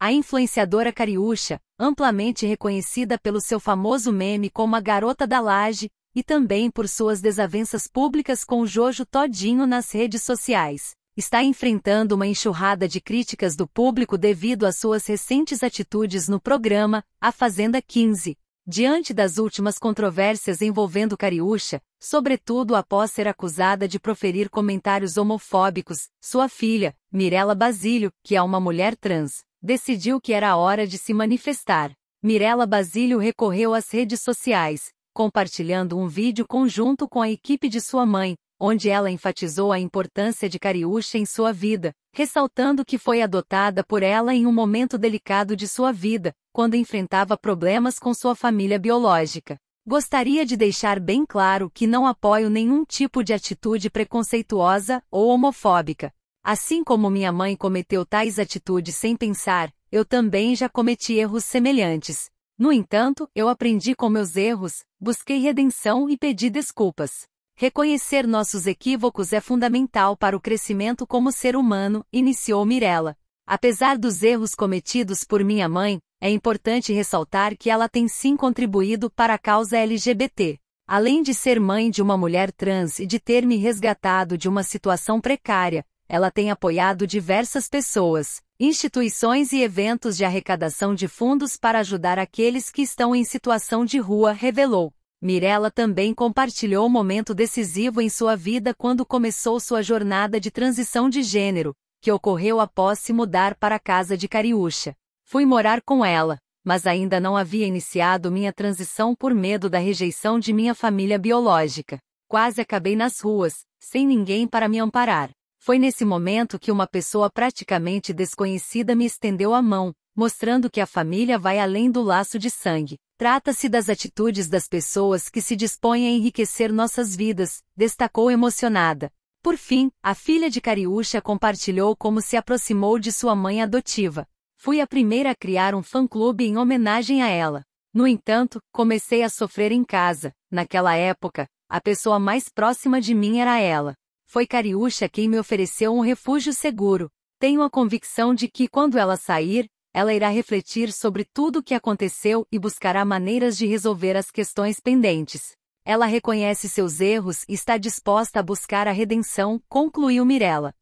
A influenciadora Cariúcha, amplamente reconhecida pelo seu famoso meme como a garota da laje, e também por suas desavenças públicas com o Jojo Todinho nas redes sociais, está enfrentando uma enxurrada de críticas do público devido às suas recentes atitudes no programa A Fazenda 15. Diante das últimas controvérsias envolvendo Cariúcha, sobretudo após ser acusada de proferir comentários homofóbicos, sua filha, Mirella Basílio, que é uma mulher trans, decidiu que era hora de se manifestar. Mirella Basílio recorreu às redes sociais, compartilhando um vídeo conjunto com a equipe de sua mãe, onde ela enfatizou a importância de Cariúcha em sua vida, ressaltando que foi adotada por ela em um momento delicado de sua vida, quando enfrentava problemas com sua família biológica. Gostaria de deixar bem claro que não apoio nenhum tipo de atitude preconceituosa ou homofóbica, Assim como minha mãe cometeu tais atitudes sem pensar, eu também já cometi erros semelhantes. No entanto, eu aprendi com meus erros, busquei redenção e pedi desculpas. Reconhecer nossos equívocos é fundamental para o crescimento como ser humano, iniciou Mirella. Apesar dos erros cometidos por minha mãe, é importante ressaltar que ela tem sim contribuído para a causa LGBT. Além de ser mãe de uma mulher trans e de ter me resgatado de uma situação precária, ela tem apoiado diversas pessoas, instituições e eventos de arrecadação de fundos para ajudar aqueles que estão em situação de rua, revelou. Mirella também compartilhou o momento decisivo em sua vida quando começou sua jornada de transição de gênero, que ocorreu após se mudar para a casa de Cariúcha. Fui morar com ela, mas ainda não havia iniciado minha transição por medo da rejeição de minha família biológica. Quase acabei nas ruas, sem ninguém para me amparar. Foi nesse momento que uma pessoa praticamente desconhecida me estendeu a mão, mostrando que a família vai além do laço de sangue. Trata-se das atitudes das pessoas que se dispõem a enriquecer nossas vidas, destacou emocionada. Por fim, a filha de Cariúcha compartilhou como se aproximou de sua mãe adotiva. Fui a primeira a criar um fã-clube em homenagem a ela. No entanto, comecei a sofrer em casa. Naquela época, a pessoa mais próxima de mim era ela. Foi Cariúcha quem me ofereceu um refúgio seguro. Tenho a convicção de que quando ela sair, ela irá refletir sobre tudo o que aconteceu e buscará maneiras de resolver as questões pendentes. Ela reconhece seus erros e está disposta a buscar a redenção, concluiu Mirella.